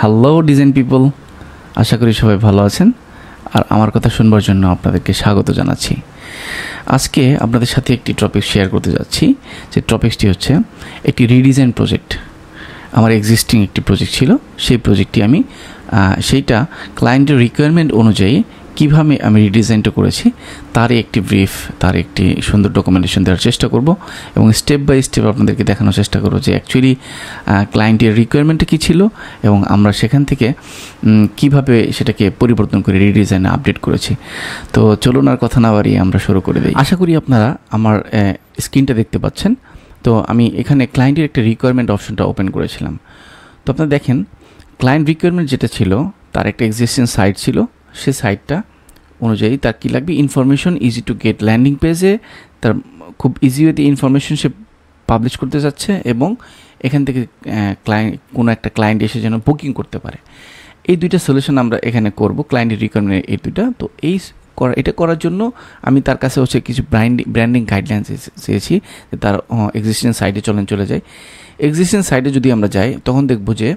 Hello design people আশা করি সবাই ভালো আছেন আর আমার কথা শুনবার জন্য আপনাদেরকে স্বাগত জানাচ্ছি আজকে আপনাদের সাথে একটি টপিক শেয়ার করতে যাচ্ছি যে টপিকসটি হচ্ছে একটি রিডিজাইন প্রজেক্ট আমার এক্সিস্টিং একটি প্রজেক্ট ছিল সেই প্রজেক্টটি আমি সেইটা ক্লায়েন্টের রিকোয়ারমেন্ট অনুযায়ী কিভাবে আমি রিডিজাইনটা করেছি তারই একটি ব্রিফ তার একটি সুন্দর ডকুমেন্টেশন দেওয়ার চেষ্টা করব এবং স্টেপ বাই স্টেপ আপনাদেরকে দেখানোর চেষ্টা করব যে অ্যাকচুয়ালি ক্লায়েন্টের রিকোয়ারমেন্ট কী ছিল এবং আমরা সেখান থেকে কিভাবে সেটাকে পরিবর্তন করে রিডিজাইনে আপডেট করেছি তো চলুন আর কথা না বাড়িয়ে আমরা শুরু করে দিই আশা করি আপনারা আমার স্ক্রিনটা দেখতে পাচ্ছেন তো আমি এখানে ক্লায়েন্টের একটা রিকোয়ারমেন্ট অপশনটা ওপেন করেছিলাম তো আপনারা দেখেন ক্লায়েন্ট রিকোয়ারমেন্ট যেটা ছিল তার একটা এক্সিস্টিং সাইট ছিল সে সাইটটা অনুযায়ী তার কী লাগবে information easy to get landing পেজে তার খুব ইজি ওয়েতে ইনফরমেশন সে পাবলিশ করতে চাচ্ছে এবং এখান থেকে ক্লায়েন্ট কোনো একটা ক্লায়েন্ট এসে যেন বুকিং করতে পারে এই দুইটা সলিউশন আমরা এখানে করব ক্লায়েন্টের রিকোয়ারমেন্ট এই দুইটা তো এই করা এটা করার জন্য আমি তার কাছে হচ্ছে কিছু ব্র্যান্ডিং ব্র্যান্ডিং গাইডলাইন চেয়েছি যে তার এক্সিস্টিং সাইটে চলেন চলে যায় এক্সিস্টিং সাইটে যদি আমরা যাই তখন দেখব যে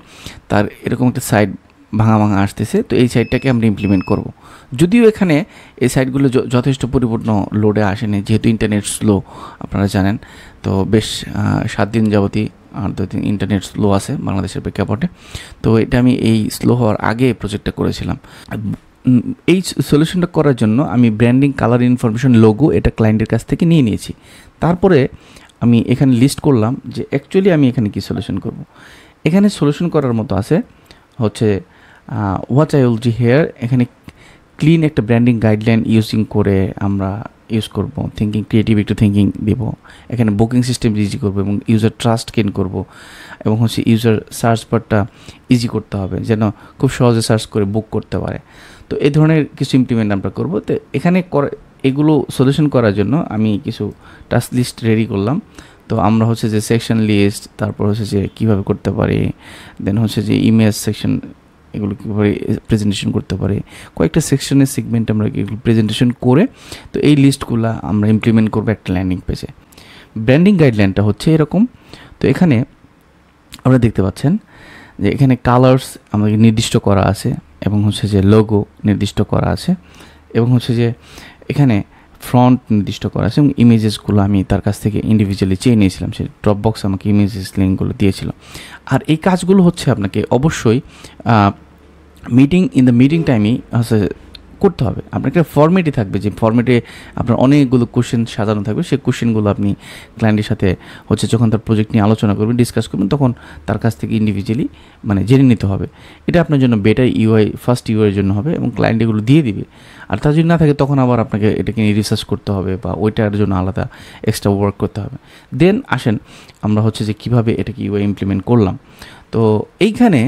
তার এরকম একটা সাইড ভাঙা ভাঙা আসতেছে তো এই সাইডটাকে আমরা ইমপ্লিমেন্ট করব। যদিও এখানে এই সাইডগুলো যথেষ্ট পরিপূর্ণ লোডে আসেনি যেহেতু ইন্টারনেট স্লো আপনারা জানেন তো বেশ সাত দিন যাবতই আর দু দিন ইন্টারনেট স্লো আছে বাংলাদেশের প্রেক্ষাপটে তো এটা আমি এই স্লো হওয়ার আগে প্রজেক্টটা করেছিলাম এই সলিউশনটা করার জন্য আমি ব্র্যান্ডিং কালার ইনফরমেশন লোগো এটা ক্লায়েন্টের কাছ থেকে নিয়ে নিয়েছি তারপরে আমি এখানে লিস্ট করলাম যে অ্যাকচুয়ালি আমি এখানে কি সলিউশন করব। এখানে সলিউশন করার মতো আছে হচ্ছে what I will do here এখানে ক্লিন একটা ব্র্যান্ডিং গাইডলাইন ইউজিং করে আমরা ইউজ করব থিঙ্কিং ক্রিয়েটিভ একটু থিঙ্কিং দেব এখানে বুকিং সিস্টেম ইজি করব এবং ইউজার ট্রাস্ট গেন করব এবং হচ্ছে ইউজার সার্চ পারটা ইজি করতে হবে যেন খুব সহজে সার্চ করে বুক করতে পারে তো এই ধরনের কিছু ইমপ্লিমেন্ট আমরা করব তো এখানে এগুলো সলিউশন করার জন্য আমি কিছু টাস্ক লিস্ট রেডি করলাম তো আমরা হচ্ছে যে সেকশন লিস্ট তারপর হচ্ছে যে কীভাবে করতে পারি দেন হচ্ছে যে ইমেজ সেকশন এগুলো কীভাবে প্রেজেন্টেশন করতে পারে কয়েকটা সেকশনের সেগমেন্ট আমরা এগুলো প্রেজেন্টেশন করে তো এই লিস্টগুলো আমরা ইমপ্লিমেন্ট করবো একটা ল্যান্ডিং পেজে ব্র্যান্ডিং গাইডলাইনটা হচ্ছে এরকম তো এখানে আপনারা দেখতে পাচ্ছেন যে এখানে কালার্স আমাদের নির্দিষ্ট করা আছে এবং হচ্ছে যে লোগো নির্দিষ্ট করা আছে এবং হচ্ছে যে এখানে ফ্রন্ট নির্দিষ্ট করা আছে এবং ইমেজেসগুলো আমি তার কাছ থেকে ইন্ডিভিজুয়ালি চেয়ে নিয়েছিলাম সে ড্রপ বক্স আমাকে ইমেজেস লিঙ্কগুলো দিয়েছিল আর এই কাজগুলো হচ্ছে আপনাকে অবশ্যই মিটিং ইন দ্য মিটিং টাইমই হচ্ছে করতে হবে আপনার একটা ফর্মেটই থাকবে যে ফর্মেটে আপনার অনেকগুলো কোশ্চেন সাজানো থাকবে সেই কোশ্চেনগুলো আপনি ক্লায়েন্টের সাথে হচ্ছে যখন তার প্রজেক্ট নিয়ে আলোচনা করবেন ডিসকাস করবেন তখন তার কাছ থেকে ইন্ডিভিজুয়ালি মানে জেনে নিতে হবে এটা আপনার জন্য বেটার ইউআই ফার্স্ট ইউআইয়ের জন্য হবে এবং ক্লায়েন্ট এগুলো দিয়ে দিবে আর তা যদি না থাকে তখন আবার আপনাকে এটাকে নিয়ে রিসার্চ করতে হবে বা ওইটার জন্য আলাদা এক্সট্রা ওয়ার্ক করতে হবে দেন আসেন আমরা হচ্ছে যে কীভাবে এটাকে ইউআই ইমপ্লিমেন্ট করলাম তো এইখানে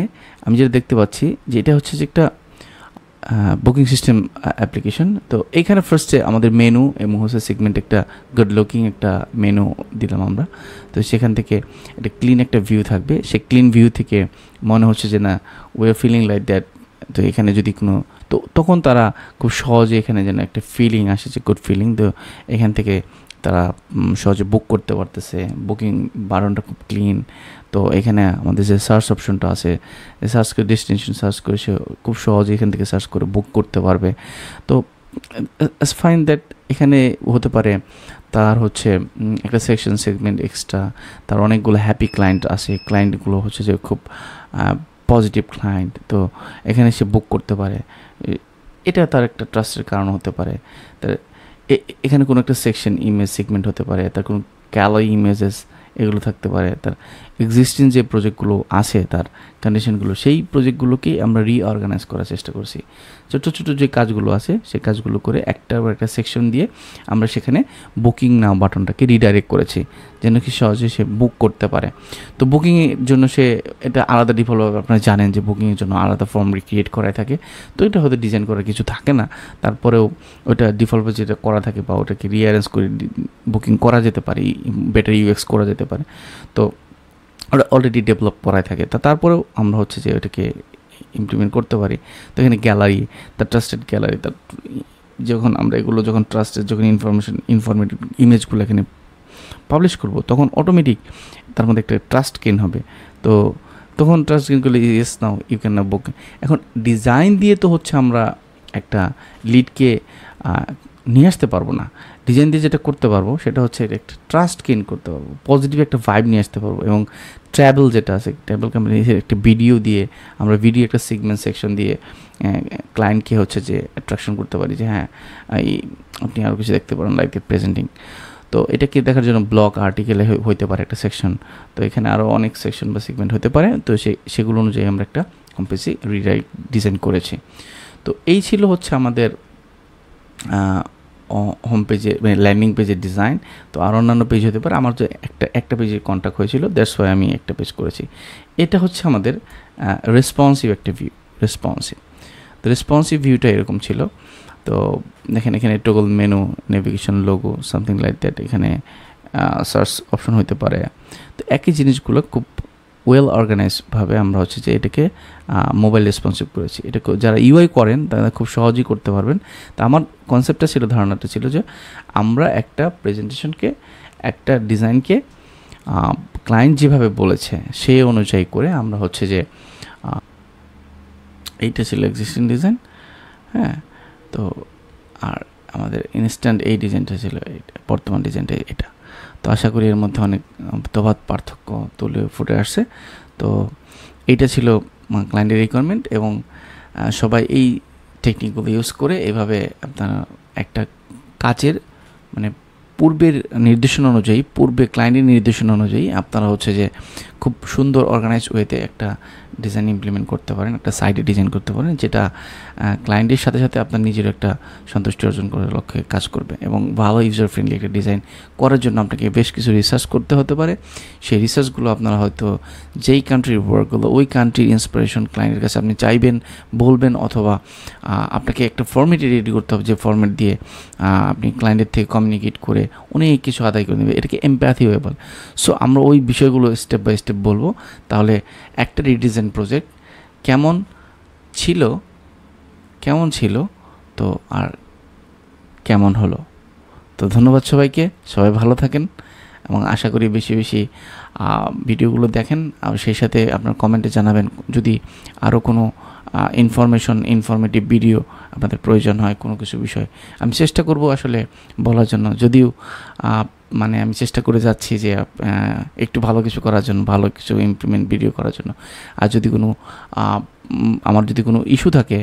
আমি যেটা দেখতে পাচ্ছি যে এটা হচ্ছে যে একটা বুকিং সিস্টেম অ্যাপ্লিকেশন তো এইখানে ফার্স্টে আমাদের মেনু এবং হচ্ছে সেগমেন্ট একটা গুড লুকিং একটা মেনু দিলাম আমরা তো সেখান থেকে একটা ক্লিন একটা ভিউ থাকবে সে ক্লিন ভিউ থেকে মনে হচ্ছে যে না ওয়ে আর ফিলিং লাইক দ্যাট তো এখানে যদি কোনো তো তখন তারা খুব সহজে এখানে যেন একটা ফিলিং আসে যে গুড ফিলিং তো এখান থেকে তারা সহজে বুক করতে পারতেছে বুকিং বারণটা খুব ক্লিন তো এখানে আমাদের যে সার্চ অপশনটা আছে সার্চ করে ডেস্টিনেশন সার্চ করে সে খুব সহজে এখান থেকে সার্চ করে বুক করতে পারবে তো ফাইন দ্যাট এখানে হতে পারে তার হচ্ছে একটা সেকশন সেগমেন্ট এক্সট্রা তার অনেকগুলো হ্যাপি ক্লায়েন্ট আছে ক্লায়েন্টগুলো হচ্ছে যে খুব পজিটিভ ক্লায়েন্ট তো এখানে সে বুক করতে পারে এটা তার একটা ট্রাস্টের কারণ হতে পারে তার এখানে কোনো একটা সেকশন ইমেজ সেগমেন্ট হতে পারে তার কোনো ক্যালো ইমেজেস এগুলো থাকতে পারে তার এক্সিস্টিং যে প্রজেক্টগুলো আছে তার কন্ডিশনগুলো সেই প্রজেক্টগুলোকেই আমরা রিঅর্গানাইজ করার চেষ্টা করছি ছোটো ছোটো যে কাজগুলো আছে সে কাজগুলো করে একটা বা একটা সেকশন দিয়ে আমরা সেখানে বুকিং নাও বাটনটাকে রিডাইরেক্ট করেছি যেন কি সহজে সে বুক করতে পারে তো বুকিংয়ের জন্য সে এটা আলাদা ডিফল আপনারা জানেন যে বুকিংয়ের জন্য আলাদা ফর্ম ক্রিয়েট করাই থাকে তো এটা হয়তো ডিজাইন করার কিছু থাকে না তারপরেও ওটা ডিফল্ট যেটা করা থাকে বা ওটাকে রিঅ্যারেঞ্জ করে বুকিং করা যেতে পারে বেটার ইউএক্স করা যেতে পারে তো অলরেডি ডেভেলপ করাই থাকে তা তারপরেও আমরা হচ্ছে যে ওটাকে ইমপ্লিমেন্ট করতে পারি তো এখানে গ্যালারি তার ট্রাস্টেড গ্যালারি তার যখন আমরা এগুলো যখন ট্রাস্টেড যখন ইনফরমেশন ইনফরমেটিভ ইমেজগুলো এখানে পাবলিশ করব তখন অটোমেটিক তার মধ্যে একটা ট্রাস্ট কেন হবে তো তখন ট্রাস্ট কেন করলে ইয়েস নাও ইউ ক্যান না বুক এখন ডিজাইন দিয়ে তো হচ্ছে আমরা একটা লিডকে নিয়ে আসতে পারবো না ডিজাইন দিয়ে যেটা করতে পারবো সেটা হচ্ছে একটা ট্রাস্ট গেন করতে পারবো পজিটিভ একটা ভাইব নিয়ে আসতে পারবো এবং ট্র্যাভেল যেটা আছে ট্রাভেলকে আমরা একটা ভিডিও দিয়ে আমরা ভিডিও একটা সিগমেন্ট সেকশন দিয়ে ক্লায়েন্টকে হচ্ছে যে অ্যাট্রাকশন করতে পারি যে হ্যাঁ এই আপনি আরও কিছু দেখতে পারেন লাইক প্রেজেন্টিং তো এটা কি দেখার জন্য ব্লগ আর্টিকেলে হইতে পারে একটা সেকশন তো এখানে আরও অনেক সেকশন বা সেগমেন্ট হতে পারে তো সে সেগুলো অনুযায়ী আমরা একটা কম্পেসি রিরাইট ডিজাইন করেছি তো এই ছিল হচ্ছে আমাদের হোম পেজে মানে ল্যান্ডিং পেজের ডিজাইন তো আর অন্যান্য পেজ হতে পারে আমার যে একটা একটা পেজে কন্ট্যাক্ট হয়েছিল দ্যাটস ওয়াই আমি একটা পেজ করেছি এটা হচ্ছে আমাদের রেসপন্সিভ একটা ভিউ রেসপন্সিভ তো রেসপন্সিভ ভিউটা এরকম ছিল তো দেখেন এখানে toggle menu navigation logo something like that এখানে সার্চ অপশন হতে পারে তো একই জিনিসগুলো খুব ওয়েল অর্গানাইজভাবে আমরা হচ্ছে যে এটাকে মোবাইল রেসপন্সিভ করেছি এটা যারা ইউআই করেন তারা খুব সহজেই করতে পারবেন তা আমার কনসেপ্টটা ছিল ধারণাটা ছিল যে আমরা একটা প্রেজেন্টেশনকে একটা ডিজাইনকে ক্লায়েন্ট যেভাবে বলেছে সেই অনুযায়ী করে আমরা হচ্ছে যে এইটা ছিল এক্সিস্টিং ডিজাইন হ্যাঁ তো আর আমাদের ইনস্ট্যান্ট এই ডিজাইনটা ছিল এটা বর্তমান ডিজাইনটা এটা তো আশা করি এর মধ্যে অনেক তফাৎ পার্থক্য তুলে ফুটে আসছে তো এইটা ছিল ক্লায়েন্টের রিকোয়ারমেন্ট এবং সবাই এই টেকনিকগুলো ইউজ করে এভাবে আপনারা একটা কাজের মানে পূর্বের নির্দেশনা অনুযায়ী পূর্বে ক্লায়েন্টের নির্দেশনা অনুযায়ী আপনারা হচ্ছে যে খুব সুন্দর অর্গানাইজ ওয়েতে একটা ডিজাইন ইমপ্লিমেন্ট করতে পারেন একটা সাইডে ডিজাইন করতে পারেন যেটা ক্লায়েন্টের সাথে সাথে আপনার নিজের একটা সন্তুষ্টি অর্জন করার লক্ষ্যে কাজ করবে এবং ভালো ইউজার ফ্রেন্ডলি একটা ডিজাইন করার জন্য আপনাকে বেশ কিছু রিসার্চ করতে হতে পারে সেই রিসার্চগুলো আপনারা হয়তো যেই কান্ট্রির ওয়ার্কগুলো ওই কান্ট্রির ইন্সপিরেশন ক্লায়েন্টের কাছে আপনি চাইবেন বলবেন অথবা আপনাকে একটা ফর্মেটে রেডি করতে হবে যে ফর্মেট দিয়ে আপনি ক্লায়েন্টের থেকে কমিউনিকেট করে অনেক কিছু আদায় করে নেবে এটাকে এম্প্যাথি সো আমরা ওই বিষয়গুলো স্টেপ বাই স্টেপ বলবো তাহলে একটা রিডিজাইন অ্যানিমেশন প্রজেক্ট কেমন ছিল কেমন ছিল তো আর কেমন হলো তো ধন্যবাদ সবাইকে সবাই ভালো থাকেন এবং আশা করি বেশি বেশি ভিডিওগুলো দেখেন আর সেই সাথে আপনার কমেন্টে জানাবেন যদি আরও কোনো ইনফরমেশন ইনফরমেটিভ ভিডিও আপনাদের প্রয়োজন হয় কোনো কিছু বিষয় আমি চেষ্টা করব আসলে বলার জন্য যদিও মানে আমি চেষ্টা করে যাচ্ছি যে একটু ভালো কিছু করার জন্য ভালো কিছু ইমপ্লিমেন্ট ভিডিও করার জন্য আর যদি কোনো আমার যদি কোনো ইস্যু থাকে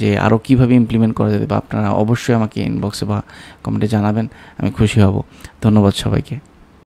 যে আরও কীভাবে ইমপ্লিমেন্ট করা যেতে বা আপনারা অবশ্যই আমাকে ইনবক্সে বা কমেন্টে জানাবেন আমি খুশি হব ধন্যবাদ সবাইকে